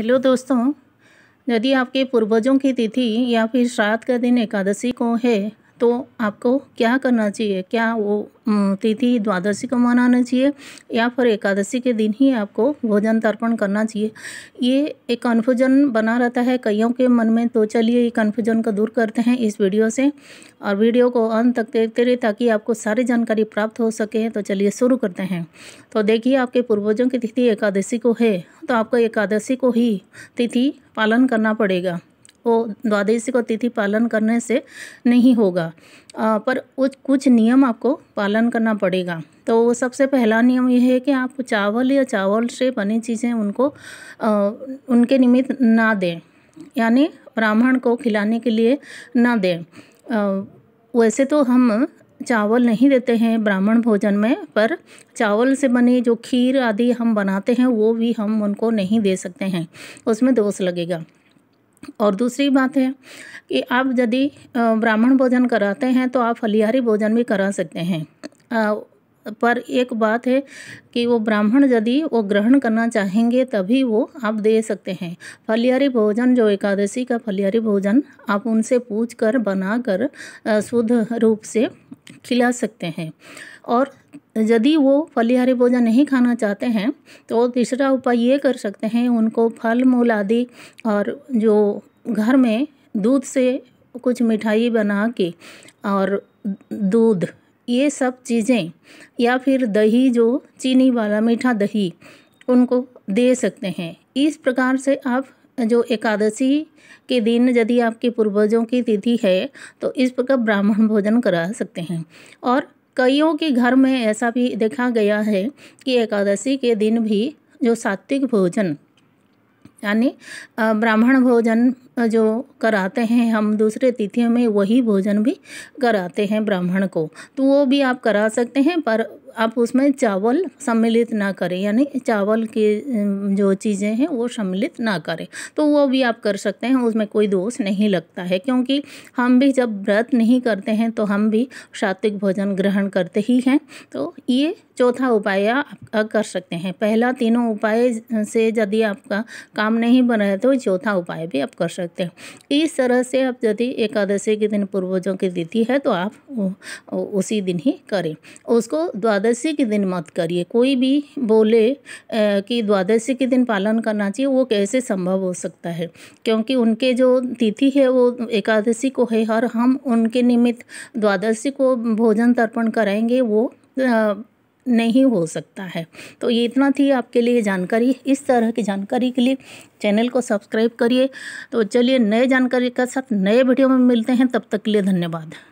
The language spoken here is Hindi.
हेलो दोस्तों यदि आपके पूर्वजों की तिथि या फिर श्राद्ध का दिन एकादशी को है तो आपको क्या करना चाहिए क्या वो तिथि द्वादशी को मनाना चाहिए या फिर एकादशी के दिन ही आपको भोजन तर्पण करना चाहिए ये एक कन्फ्यूजन बना रहता है कईयों के मन में तो चलिए ये कन्फ्यूजन को दूर करते हैं इस वीडियो से और वीडियो को अंत तक देखते रहिए ताकि आपको सारी जानकारी प्राप्त हो सके तो चलिए शुरू करते हैं तो देखिए आपके पूर्वजों की तिथि एकादशी को है तो आपको एकादशी को ही तिथि पालन करना पड़ेगा वो द्वादशी को तिथि पालन करने से नहीं होगा आ, पर कुछ नियम आपको पालन करना पड़ेगा तो सबसे पहला नियम यह है कि आप चावल या चावल से बनी चीज़ें उनको आ, उनके निमित्त ना दें यानी ब्राह्मण को खिलाने के लिए ना दें वैसे तो हम चावल नहीं देते हैं ब्राह्मण भोजन में पर चावल से बने जो खीर आदि हम बनाते हैं वो भी हम उनको नहीं दे सकते हैं उसमें दोष लगेगा और दूसरी बात है कि आप यदि ब्राह्मण भोजन कराते हैं तो आप फलिहारी भोजन भी करा सकते हैं पर एक बात है कि वो ब्राह्मण यदि वो ग्रहण करना चाहेंगे तभी वो आप दे सकते हैं फलिहारी भोजन जो एकादशी का फलिहारी भोजन आप उनसे पूछ कर बना कर शुद्ध रूप से खिला सकते हैं और यदि वो फलिहारी भोजन नहीं खाना चाहते हैं तो तीसरा उपाय ये कर सकते हैं उनको फल मूल आदि और जो घर में दूध से कुछ मिठाई बना के और दूध ये सब चीज़ें या फिर दही जो चीनी वाला मीठा दही उनको दे सकते हैं इस प्रकार से आप जो एकादशी के दिन यदि आपके पूर्वजों की तिथि है तो इस प्रकार ब्राह्मण भोजन करा सकते हैं और कईयों के घर में ऐसा भी देखा गया है कि एकादशी के दिन भी जो सात्विक भोजन यानी ब्राह्मण भोजन जो कराते हैं हम दूसरे तिथियों में वही भोजन भी कराते हैं ब्राह्मण को तो वो भी आप करा सकते हैं पर आप उसमें चावल सम्मिलित ना करें यानी चावल की जो चीज़ें हैं वो सम्मिलित ना करें तो वो भी आप कर सकते हैं उसमें कोई दोष नहीं लगता है क्योंकि हम भी जब व्रत नहीं करते हैं तो हम भी सात्विक भोजन ग्रहण करते ही हैं तो ये चौथा उपाय आप कर सकते हैं पहला तीनों उपाय से यदि आपका काम नहीं बना है तो चौथा उपाय भी आप कर सकते सकते हैं इस तरह से आप यदि एकादशी के दिन पूर्वजों की तिथि है तो आप उसी दिन ही करें उसको द्वादशी के दिन मत करिए कोई भी बोले कि द्वादशी के दिन पालन करना चाहिए वो कैसे संभव हो सकता है क्योंकि उनके जो तिथि है वो एकादशी को है और हम उनके निमित्त द्वादशी को भोजन तर्पण कराएंगे वो नहीं हो सकता है तो ये इतना थी आपके लिए जानकारी इस तरह की जानकारी के लिए चैनल को सब्सक्राइब करिए तो चलिए नए जानकारी के साथ नए वीडियो में मिलते हैं तब तक के लिए धन्यवाद